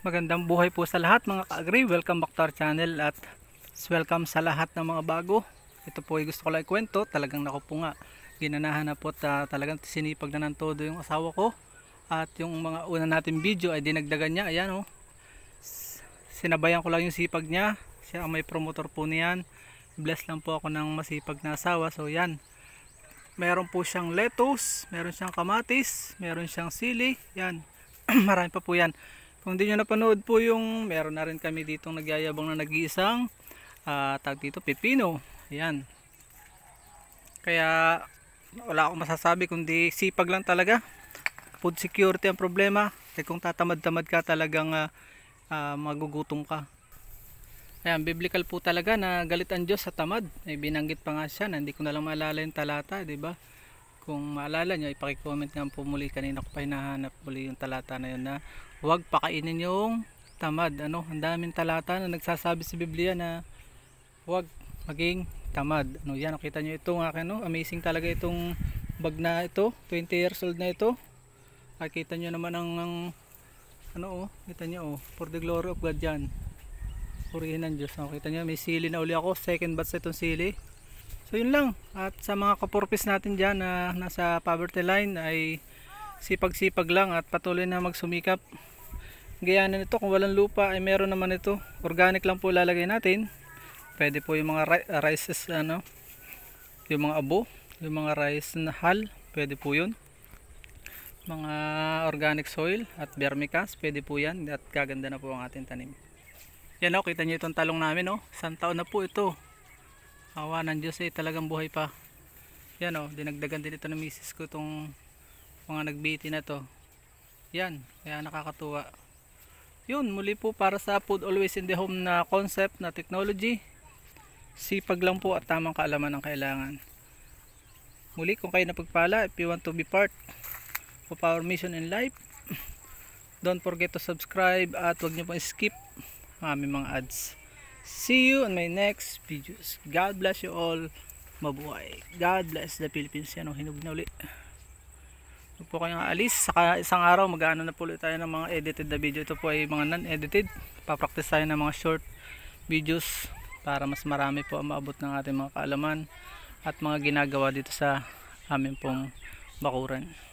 Magandang buhay po sa lahat mga ka-agree. Welcome back to our channel at welcome sa lahat ng mga bago. Ito po ay gusto ko lang ikwento. Talagang ako po nga ginanahan na po at uh, talagang sinipag na ng todo yung asawa ko. At yung mga una natin video ay dinagdagan niya. Ayan o. Oh. Sinabayan ko lang yung sipag niya. Siya ang may promotor po niyan. Bless lang po ako ng masipag na asawa. So yan. Meron po siyang lettuce. Meron siyang kamatis. Meron siyang sili. Yan. Marami pa po yan kung hindi nyo napanood po yung meron na rin kami ditong nagyayabang na nag-iisang uh, ah, tag dito pipino. Ayan. Kaya wala akong masasabi kundi sipag lang talaga. Food security ang problema. Kasi eh, kung tatamad-tamad ka talagang uh, uh, magugutom ka. Ayan, biblical po talaga na galit ang Diyos sa tamad. Ay eh, binanggit pa nga siya na hindi ko na lang maalala yung talata, 'di ba? kung maalala nyo ipakicomment nga po muli kanina ko pa hinahanap muli yung talata na yun na huwag pakainin yung tamad ano ang daming talata na nagsasabi sa Biblia na huwag maging tamad ano yan nakita nyo ito nga ano amazing talaga itong bag na ito 20 years old na ito nakita nyo naman ang, ang ano oh kita nyo oh for the glory of God yan purihin ng Diyos nakita nyo may sili na uli ako second batch itong sili So yun lang. At sa mga kapurpis natin dyan na nasa poverty line ay sipag-sipag lang at patuloy na magsumikap. Gayaan nito kung walang lupa ay meron naman ito. Organic lang po lalagay natin. Pwede po yung mga rices ano, yung mga abo, yung mga rice na hal, pwede po yun. Mga organic soil at vermicast, pwede po yan at gaganda na po ang ating tanim. Yan o, oh, kita nyo itong talong namin o. Oh. Isang taon na po ito awa ng Diyos eh talagang buhay pa yan o oh, dinagdagan din ito ng misis ko itong mga nagbiti na to yan kaya nakakatuwa yun muli po para sa food always in the home na concept na technology sipag lang po at tamang kaalaman ang kailangan muli kung kayo napagpala if you want to be part of our mission in life don't forget to subscribe at huwag nyo pong skip ang mga ads See you on my next videos. God bless you all. Mabuhay. God bless the Philippines. Yan o, oh, hinug na ulit. Huwag po kayong aalis. Saka isang araw, mag-ano na po ulit tayo ng mga edited na video. Ito po ay mga non-edited. Papractice tayo ng mga short videos para mas marami po ang maabot ng ating mga kaalaman at mga ginagawa dito sa amin pong bakuran.